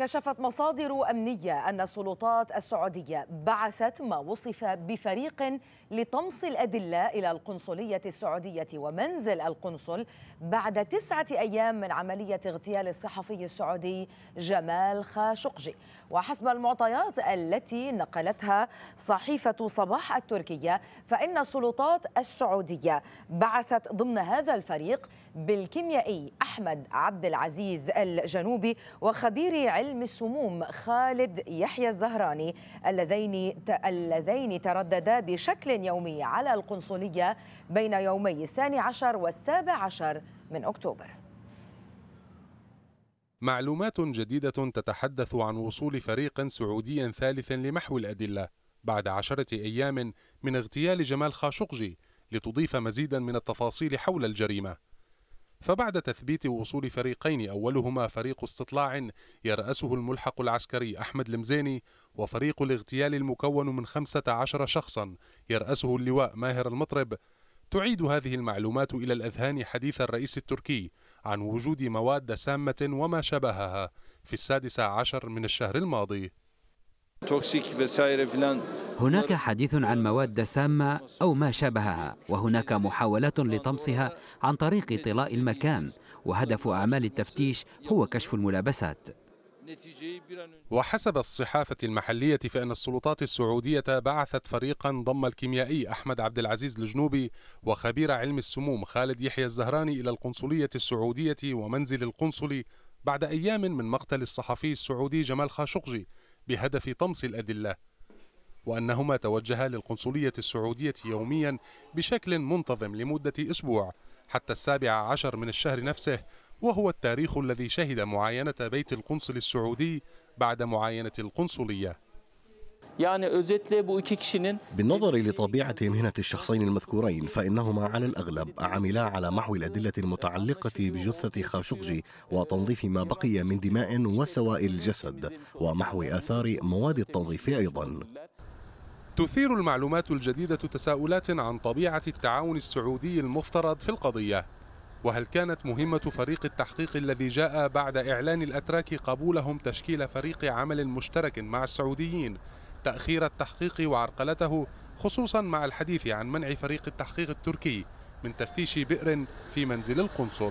كشفت مصادر أمنية أن السلطات السعودية بعثت ما وصف بفريق لطمس الأدلة إلى القنصلية السعودية ومنزل القنصل بعد تسعة أيام من عملية اغتيال الصحفي السعودي جمال خاشقجي وحسب المعطيات التي نقلتها صحيفة صباح التركية فإن السلطات السعودية بعثت ضمن هذا الفريق بالكيميائي أحمد عبد العزيز الجنوبي وخبير علم علم السموم خالد يحيى الزهراني اللذين اللذين ترددا بشكل يومي على القنصلية بين يومي الثاني عشر والسابع عشر من أكتوبر معلومات جديدة تتحدث عن وصول فريق سعودي ثالث لمحو الأدلة بعد عشرة أيام من اغتيال جمال خاشقجي لتضيف مزيدا من التفاصيل حول الجريمة فبعد تثبيت وصول فريقين أولهما فريق استطلاع يرأسه الملحق العسكري أحمد المزيني وفريق الاغتيال المكون من 15 شخصا يرأسه اللواء ماهر المطرب تعيد هذه المعلومات إلى الأذهان حديث الرئيس التركي عن وجود مواد سامة وما شابهها في السادسة عشر من الشهر الماضي هناك حديث عن مواد سامة أو ما شابهها وهناك محاولات لطمسها عن طريق طلاء المكان وهدف أعمال التفتيش هو كشف الملابسات وحسب الصحافة المحلية فإن السلطات السعودية بعثت فريقا ضم الكيميائي أحمد عبد العزيز الجنوبي وخبير علم السموم خالد يحيى الزهراني إلى القنصلية السعودية ومنزل القنصل بعد أيام من مقتل الصحفي السعودي جمال خاشقجي بهدف طمس الأدلة وأنهما توجها للقنصلية السعودية يوميا بشكل منتظم لمدة أسبوع حتى السابع عشر من الشهر نفسه وهو التاريخ الذي شهد معاينة بيت القنصل السعودي بعد معاينة القنصلية يعني بالنظر لطبيعة مهنة الشخصين المذكورين فإنهما على الأغلب عملا على محو الأدلة المتعلقة بجثة خاشقجي وتنظيف ما بقي من دماء وسوائل الجسد ومحو آثار مواد التنظيف أيضا تثير المعلومات الجديدة تساؤلات عن طبيعة التعاون السعودي المفترض في القضية وهل كانت مهمة فريق التحقيق الذي جاء بعد إعلان الأتراك قبولهم تشكيل فريق عمل مشترك مع السعوديين تأخير التحقيق وعرقلته خصوصا مع الحديث عن منع فريق التحقيق التركي من تفتيش بئر في منزل القنصل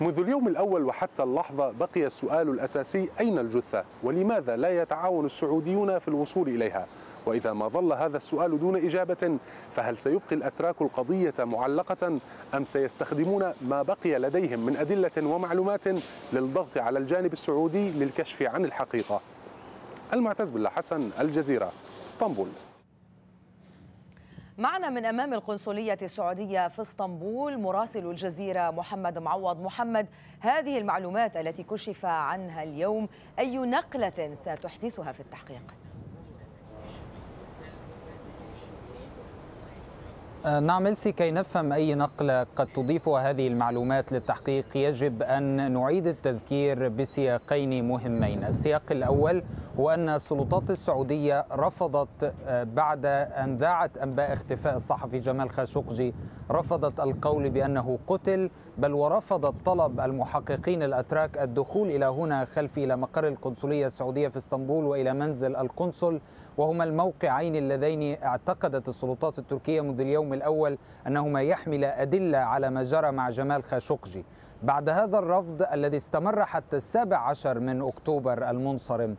منذ اليوم الأول وحتى اللحظة بقي السؤال الأساسي أين الجثة ولماذا لا يتعاون السعوديون في الوصول إليها وإذا ما ظل هذا السؤال دون إجابة فهل سيبقي الأتراك القضية معلقة أم سيستخدمون ما بقي لديهم من أدلة ومعلومات للضغط على الجانب السعودي للكشف عن الحقيقة المعتز بالله حسن الجزيرة اسطنبول معنا من أمام القنصلية السعودية في اسطنبول مراسل الجزيرة محمد معوض محمد هذه المعلومات التي كشف عنها اليوم أي نقلة ستحدثها في التحقيق؟ أه، نعم إلسي كي نفهم أي نقلة قد تضيفها هذه المعلومات للتحقيق يجب أن نعيد التذكير بسياقين مهمين السياق الأول هو أن السلطات السعودية رفضت أه، بعد أن ذاعت أنباء اختفاء الصحفي جمال خاشقجي رفضت القول بأنه قتل بل ورفضت طلب المحققين الأتراك الدخول إلى هنا خلفي إلى مقر القنصلية السعودية في اسطنبول وإلى منزل القنصل وهما الموقعين اللذين اعتقدت السلطات التركية منذ اليوم الأول أنهما يحمل أدلة على ما جرى مع جمال خاشقجي بعد هذا الرفض الذي استمر حتى السابع عشر من أكتوبر المنصرم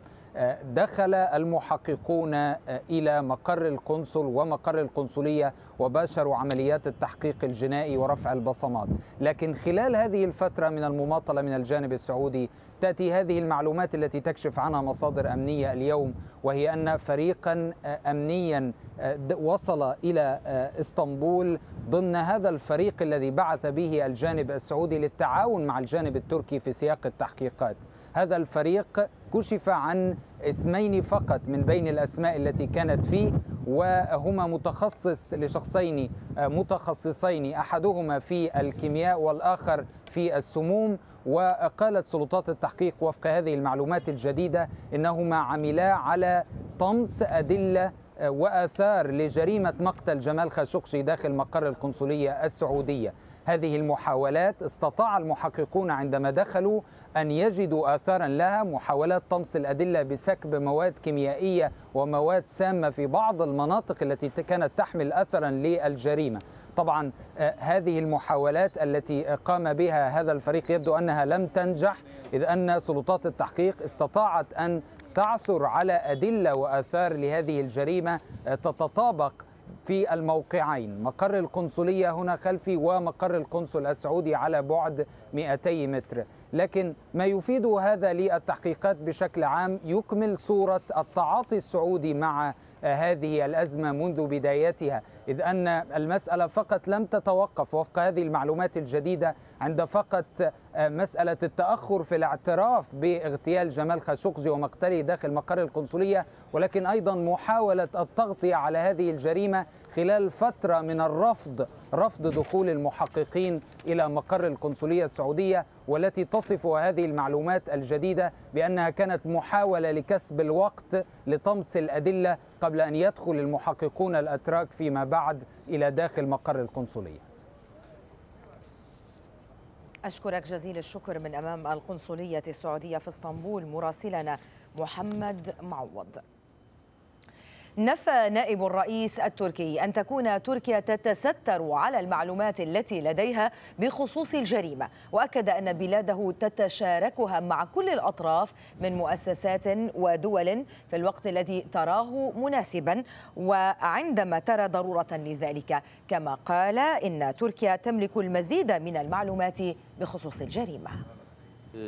دخل المحققون إلى مقر القنصل ومقر القنصلية وباشروا عمليات التحقيق الجنائي ورفع البصمات لكن خلال هذه الفترة من المماطلة من الجانب السعودي تأتي هذه المعلومات التي تكشف عنها مصادر أمنية اليوم وهي أن فريقا آه، أمنيا آه، وصل إلى آه، اسطنبول ضمن هذا الفريق الذي بعث به الجانب السعودي للتعاون مع الجانب التركي في سياق التحقيقات هذا الفريق كشف عن اسمين فقط من بين الأسماء التي كانت فيه وهما متخصص لشخصين آه، متخصصين أحدهما في الكيمياء والآخر في السموم وقالت سلطات التحقيق وفق هذه المعلومات الجديدة إنهما عملا على طمس أدلة آه، وآثار لجريمة مقتل جمال خاشقجي داخل مقر القنصلية السعودية هذه المحاولات استطاع المحققون عندما دخلوا أن يجدوا آثارا لها محاولات طمس الأدلة بسكب مواد كيميائية ومواد سامة في بعض المناطق التي كانت تحمل أثرا للجريمة طبعا آه، هذه المحاولات التي قام بها هذا الفريق يبدو أنها لم تنجح إذ أن سلطات التحقيق استطاعت أن تعثر على أدلة وآثار لهذه الجريمة آه، تتطابق في الموقعين مقر القنصلية هنا خلفي ومقر القنصل السعودي على بعد 200 متر لكن ما يفيد هذا للتحقيقات بشكل عام يكمل صورة التعاطي السعودي مع هذه الأزمة منذ بدايتها إذ أن المسألة فقط لم تتوقف وفق هذه المعلومات الجديدة عند فقط آه، مسألة التأخر في الاعتراف باغتيال جمال خاشقجي ومقتله داخل مقر القنصلية ولكن أيضا محاولة التغطية على هذه الجريمة خلال فترة من الرفض رفض دخول المحققين إلى مقر القنصلية السعودية والتي تصف هذه المعلومات الجديدة بأنها كانت محاولة لكسب الوقت لطمس الأدلة قبل أن يدخل المحققون الأتراك فيما بعد إلى داخل مقر القنصلية أشكرك جزيل الشكر من أمام القنصلية السعودية في اسطنبول مراسلنا محمد معوض نفى نائب الرئيس التركي أن تكون تركيا تتستر على المعلومات التي لديها بخصوص الجريمة وأكد أن بلاده تتشاركها مع كل الأطراف من مؤسسات ودول في الوقت الذي تراه مناسبا وعندما ترى ضرورة لذلك كما قال إن تركيا تملك المزيد من المعلومات بخصوص الجريمة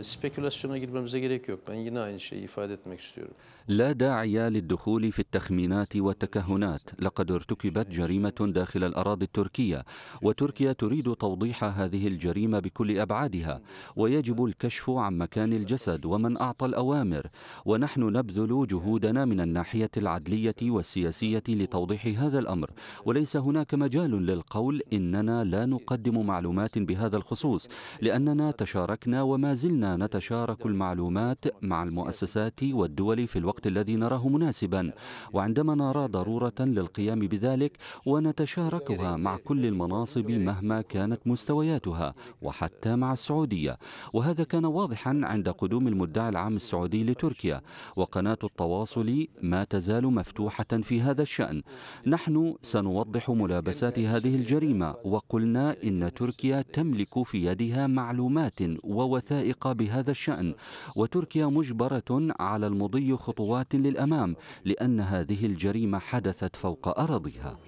spekülasyona girmemize gerek yok. Ben yine aynı şeyi ifade etmek istiyorum. لا داعي للدخول في التخمينات والتكهنات لقد ارتكبت جريمة داخل الأراضي التركية وتركيا تريد توضيح هذه الجريمة بكل أبعادها ويجب الكشف عن مكان الجسد ومن أعطى الأوامر ونحن نبذل جهودنا من الناحية العدلية والسياسية لتوضيح هذا الأمر وليس هناك مجال للقول إننا لا نقدم معلومات بهذا الخصوص لأننا تشاركنا وما زلنا كنا نتشارك المعلومات مع المؤسسات والدول في الوقت الذي نراه مناسبا وعندما نرى ضرورة للقيام بذلك ونتشاركها مع كل المناصب مهما كانت مستوياتها وحتى مع السعودية وهذا كان واضحا عند قدوم المدعي العام السعودي لتركيا وقناة التواصل ما تزال مفتوحة في هذا الشأن نحن سنوضح ملابسات هذه الجريمة وقلنا إن تركيا تملك في يدها معلومات ووثائق بهذا الشأن وتركيا مجبرة على المضي خطوات للأمام لأن هذه الجريمة حدثت فوق أراضيها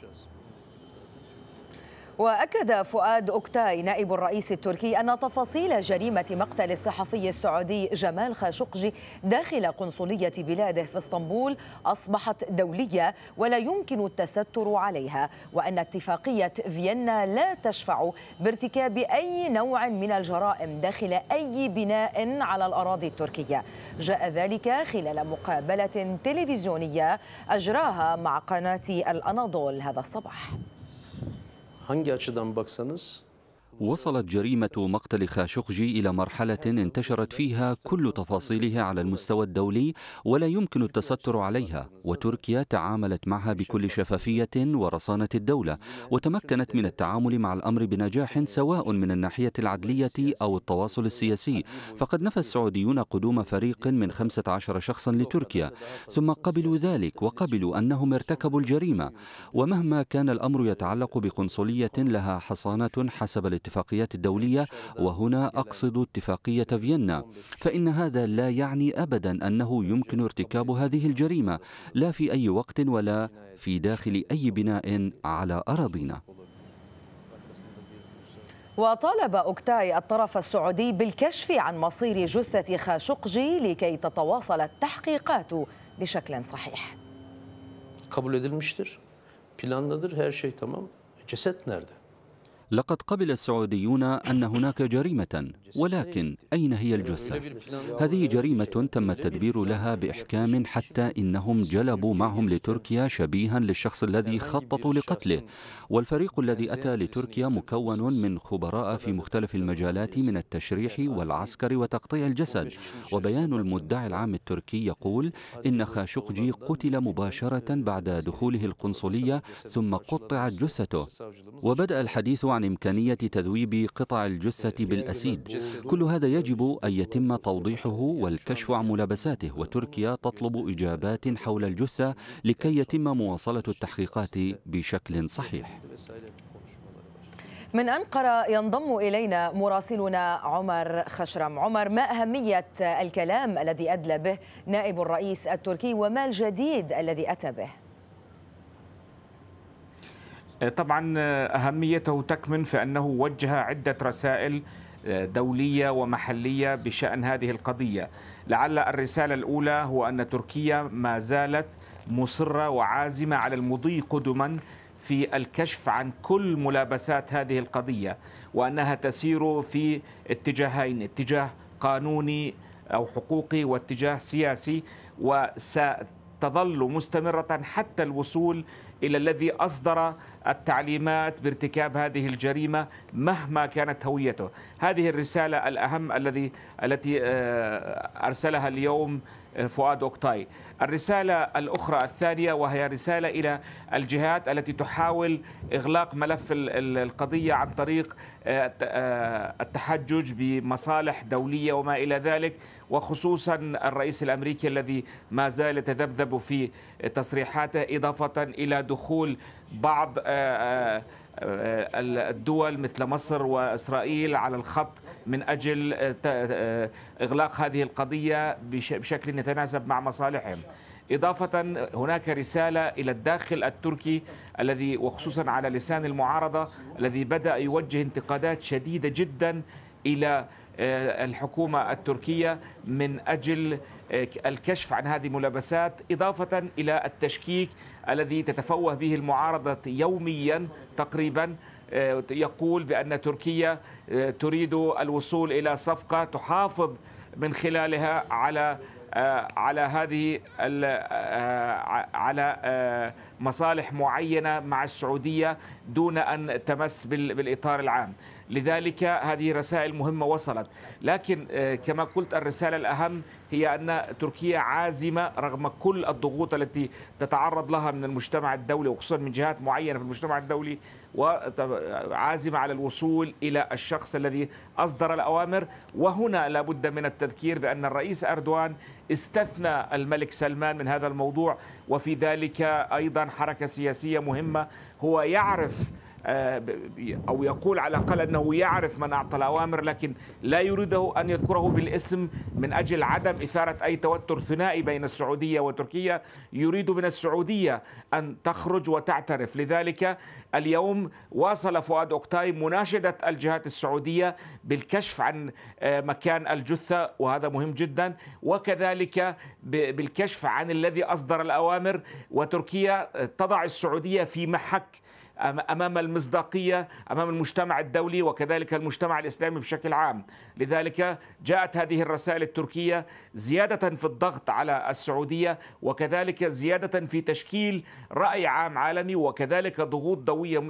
وأكد فؤاد أكتاي نائب الرئيس التركي أن تفاصيل جريمة مقتل الصحفي السعودي جمال خاشقجي داخل قنصلية بلاده في اسطنبول أصبحت دولية ولا يمكن التستر عليها وأن اتفاقية فيينا لا تشفع بارتكاب أي نوع من الجرائم داخل أي بناء على الأراضي التركية جاء ذلك خلال مقابلة تلفزيونية أجراها مع قناة الأناضول هذا الصباح hangi açıdan baksanız وصلت جريمة مقتل خاشقجي إلى مرحلة انتشرت فيها كل تفاصيلها على المستوى الدولي ولا يمكن التستر عليها وتركيا تعاملت معها بكل شفافية ورصانة الدولة وتمكنت من التعامل مع الأمر بنجاح سواء من الناحية العدلية أو التواصل السياسي فقد نفى السعوديون قدوم فريق من 15 شخصا لتركيا ثم قبلوا ذلك وقبلوا أنهم ارتكبوا الجريمة ومهما كان الأمر يتعلق بقنصلية لها حصانة حسب الاتفاق الاتفاقيات الدولية وهنا أقصد اتفاقية فيينا فإن هذا لا يعني أبدا أنه يمكن ارتكاب هذه الجريمة لا في أي وقت ولا في داخل أي بناء على أراضينا وطالب أكتاي الطرف السعودي بالكشف عن مصير جثة خاشقجي لكي تتواصل التحقيقات بشكل صحيح. Kabul edilmiştir. Plandadır. Her şey tamam. Ceset nerede? لقد قبل السعوديون أن هناك جريمة ولكن أين هي الجثة؟ هذه جريمة تم التدبير لها بإحكام حتى إنهم جلبوا معهم لتركيا شبيها للشخص الذي خططوا لقتله والفريق الذي أتى لتركيا مكون من خبراء في مختلف المجالات من التشريح والعسكر وتقطيع الجسد وبيان المدعي العام التركي يقول إن خاشقجي قتل مباشرة بعد دخوله القنصلية ثم قطعت جثته وبدأ الحديث عن عن إمكانية تذويب قطع الجثة بالأسيد كل هذا يجب أن يتم توضيحه والكشف عن ملابساته وتركيا تطلب إجابات حول الجثة لكي يتم مواصلة التحقيقات بشكل صحيح من أنقرة ينضم إلينا مراسلنا عمر خشرم عمر ما أهمية الكلام الذي أدلى به نائب الرئيس التركي وما الجديد الذي أتى به؟ طبعا أهميته تكمن في أنه وجه عدة رسائل آه، دولية ومحلية بشأن هذه القضية لعل الرسالة الأولى هو أن تركيا ما زالت مصرة وعازمة على المضي قدما في الكشف عن كل ملابسات هذه القضية وأنها تسير في اتجاهين اتجاه قانوني أو حقوقي واتجاه سياسي وستظل مستمرة حتى الوصول إلى الذي أصدر التعليمات بارتكاب هذه الجريمة مهما كانت هويته هذه الرسالة الأهم الذي التي آه، أرسلها اليوم آه، فؤاد أوكتاي الرسالة الأخرى الثانية وهي رسالة إلى الجهات التي تحاول إغلاق ملف القضية عن طريق آه، آه، التحجج بمصالح دولية وما إلى ذلك وخصوصا الرئيس الأمريكي الذي ما زال يتذبذب في تصريحاته إضافة إلى دخول بعض آه، الدول مثل مصر وإسرائيل على الخط من أجل آه، آه، إغلاق هذه القضية بشكل يتناسب مع مصالحهم إضافة هناك رسالة إلى الداخل التركي الذي وخصوصا على لسان المعارضة الذي بدأ يوجه انتقادات شديدة جدا إلى آه، الحكومة التركية من أجل آه، الكشف عن هذه الملابسات إضافة إلى التشكيك الذي تتفوه به المعارضة يوميا تقريبا آه، يقول بأن تركيا تريد الوصول إلى صفقة تحافظ من خلالها على على هذه على مصالح معينه مع السعوديه دون ان تمس بالاطار العام لذلك هذه رسائل مهمة وصلت لكن آه، كما قلت الرسالة الأهم هي أن تركيا عازمة رغم كل الضغوط التي تتعرض لها من المجتمع الدولي وخصوصا من جهات معينة في المجتمع الدولي وعازمة على الوصول إلى الشخص الذي أصدر الأوامر وهنا لابد من التذكير بأن الرئيس أردوان استثنى الملك سلمان من هذا الموضوع وفي ذلك أيضا حركة سياسية مهمة هو يعرف آه، أو يقول على الأقل أنه يعرف من أعطى الأوامر لكن لا يريده أن يذكره بالاسم من أجل عدم إثارة أي توتر ثنائي بين السعودية وتركيا يريد من السعودية أن تخرج وتعترف لذلك اليوم واصل فؤاد أوكتاي مناشدة الجهات السعودية بالكشف عن آه، مكان الجثة وهذا مهم جدا وكذلك بالكشف عن الذي أصدر الأوامر وتركيا آه، تضع السعودية في محك امام المصداقيه امام المجتمع الدولي وكذلك المجتمع الاسلامي بشكل عام لذلك جاءت هذه الرسائل التركيه زياده في الضغط على السعوديه وكذلك زياده في تشكيل راي عام عالمي وكذلك ضغوط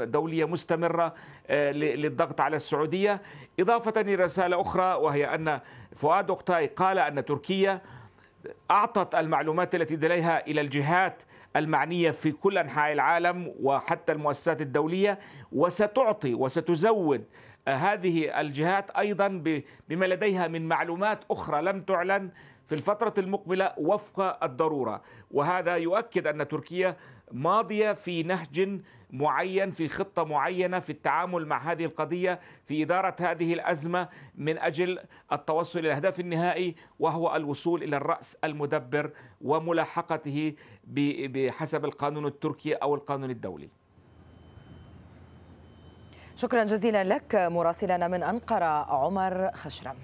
دوليه مستمره آه، للضغط على السعوديه اضافه لرساله اخرى وهي ان فؤاد اوقتاي قال ان تركيا اعطت المعلومات التي لديها الى الجهات المعنية في كل أنحاء العالم وحتى المؤسسات الدولية وستعطي وستزود آه، هذه الجهات أيضا بما لديها من معلومات أخرى لم تعلن في الفترة المقبلة وفق الضرورة وهذا يؤكد أن تركيا ماضيه في نهج معين في خطه معينه في التعامل مع هذه القضيه في اداره هذه الازمه من اجل التوصل الى الهدف النهائي وهو الوصول الى الراس المدبر وملاحقته بحسب القانون التركي او القانون الدولي. شكرا جزيلا لك مراسلنا من انقره عمر خشرم.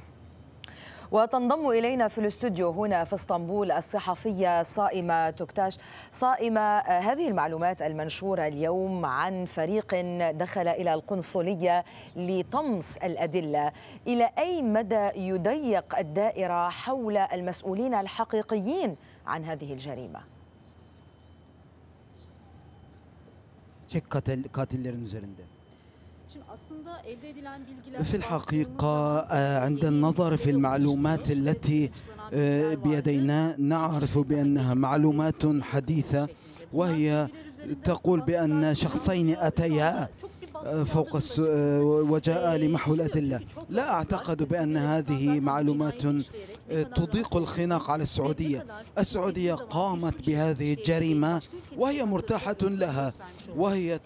وتنضم إلينا في الاستوديو هنا في اسطنبول الصحفية صائمة توكتاش صائمة هذه المعلومات المنشورة اليوم عن فريق دخل إلى القنصلية لطمس الأدلة إلى أي مدى يضيق الدائرة حول المسؤولين الحقيقيين عن هذه الجريمه katil, katillerin üzerinde. في الحقيقة آه، عند النظر في المعلومات التي آه، بيدينا نعرف بأنها معلومات حديثة وهي تقول بأن شخصين أتيا آه، فوق وجاء لمحو الأدلة لا أعتقد بأن هذه معلومات تضيق الخناق على السعودية السعودية قامت بهذه الجريمة وهي مرتاحة لها وهي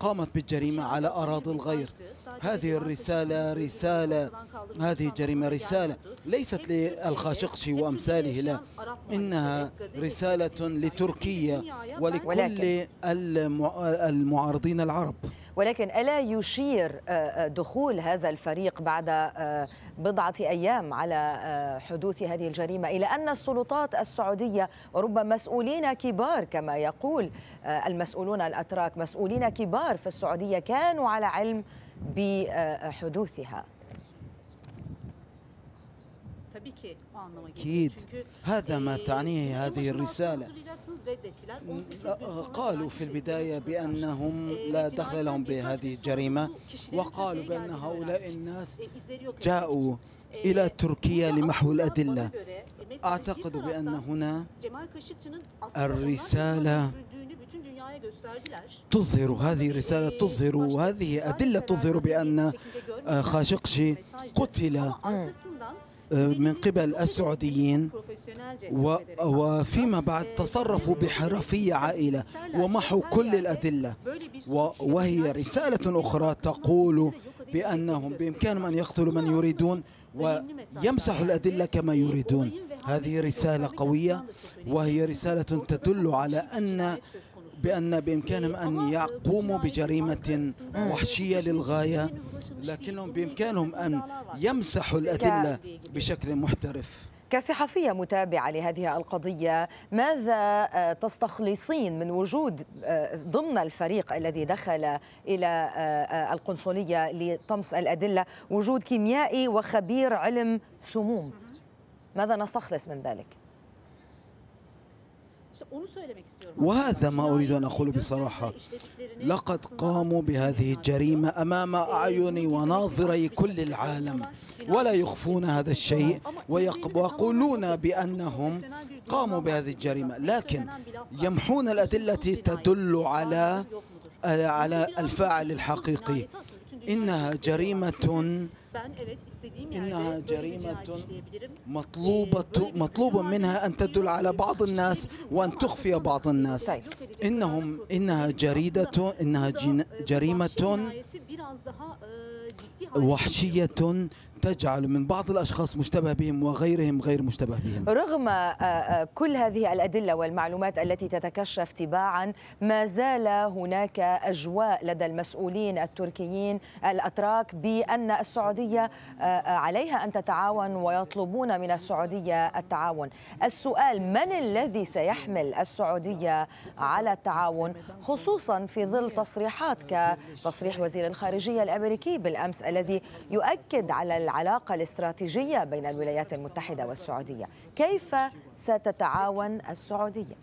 قامت بالجريمة على أراضي الغير هذه الرسالة رسالة هذه الجريمة رسالة ليست للخاشقشي وأمثاله لا إنها رسالة لتركيا ولكل المعارضين العرب ولكن ألا يشير آه، آه، دخول هذا الفريق بعد آه، بضعة أيام على آه، حدوث هذه الجريمة إلى أن السلطات السعودية وربما مسؤولين كبار كما يقول آه، المسؤولون الأتراك مسؤولين كبار في السعودية كانوا على علم بحدوثها أكيد هذا ما تعنيه هذه الرسالة قالوا في البداية بأنهم لا دخل لهم بهذه الجريمة وقالوا بأن هؤلاء الناس جاءوا إلى تركيا لمحو الأدلة أعتقد بأن هنا الرسالة تظهر هذه رسالة تظهر وهذه أدلة تظهر بأن خاشقشي قتل آه، من قبل السعوديين وفيما بعد تصرفوا بحرفية عائلة ومحوا كل الأدلة وهي رسالة أخرى تقول بأنهم بإمكانهم أن يقتلوا من يريدون ويمسحوا الأدلة كما يريدون هذه رسالة قوية وهي رسالة تدل على أن بأن بإمكانهم أن يقوموا بجريمة وحشية للغاية لكنهم بإمكانهم أن يمسحوا الأدلة بشكل محترف كصحفية متابعة لهذه القضية ماذا آه، تستخلصين من وجود آه، ضمن الفريق الذي دخل إلى آه، القنصلية لطمس الأدلة وجود كيميائي وخبير علم سموم ماذا نستخلص من ذلك؟ وهذا ما أريد أن أقول بصراحة لقد قاموا بهذه الجريمة أمام أعين وناظري كل العالم ولا يخفون هذا الشيء ويقولون بأنهم قاموا بهذه الجريمة لكن يمحون الأدلة تدل على على الفاعل الحقيقي إنها جريمة إنها جريمة مطلوبة مطلوبة منها أن تدل على بعض الناس وأن تخفي بعض الناس إنهم إنها جريدة إنها جريمة وحشية تجعل من بعض الأشخاص مشتبه بهم وغيرهم غير مشتبه بهم رغم آه، آه، كل هذه الأدلة والمعلومات التي تتكشف تباعا ما زال هناك أجواء لدى المسؤولين التركيين الأتراك بأن السعودية آه، عليها أن تتعاون ويطلبون من السعودية التعاون السؤال من الذي سيحمل السعودية على التعاون خصوصا في ظل تصريحات كتصريح وزير الخارجية الأمريكي بالأمس الذي يؤكد على العلاقة الاستراتيجية بين الولايات المتحدة والسعودية كيف ستتعاون السعودية؟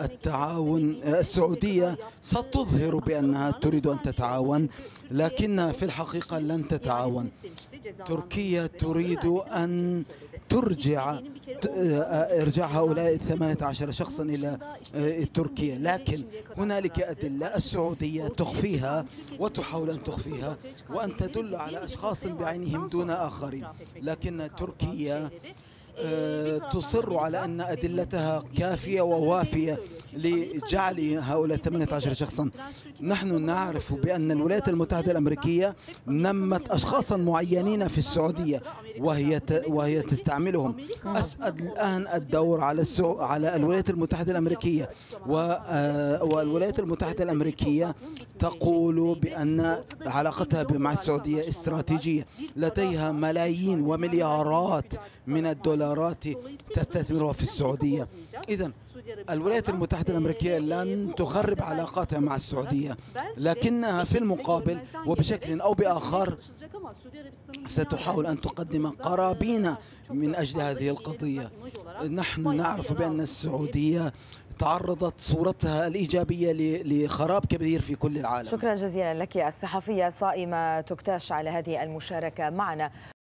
التعاون السعودية ستظهر بأنها تريد أن تتعاون لكن في الحقيقة لن تتعاون تركيا تريد أن ترجع إرجاع هؤلاء الثمانية عشر شخصا إلى آه، تركيا لكن هنالك أدلة السعودية تخفيها وتحاول أن تخفيها وأن تدل على أشخاص بعينهم دون آخرين لكن تركيا آه، تصر على أن أدلتها كافية ووافية لجعل هؤلاء 18 شخصا نحن نعرف بأن الولايات المتحدة الأمريكية نمت أشخاصا معينين في السعودية وهي وهي تستعملهم أسأل الآن الدور على على الولايات المتحدة الأمريكية آه، والولايات المتحدة الأمريكية تقول بأن علاقتها مع السعودية استراتيجية لديها ملايين ومليارات من الدولارات تستثمرها في السعودية إذا الولايات المتحدة المتحدة الأمريكية لن تخرب علاقاتها مع السعودية لكنها في المقابل وبشكل أو بآخر ستحاول أن تقدم قرابين من أجل هذه القضية نحن نعرف بأن السعودية تعرضت صورتها الإيجابية لخراب كبير في كل العالم شكرا جزيلا لك الصحفية صائمة تكتاش على هذه المشاركة معنا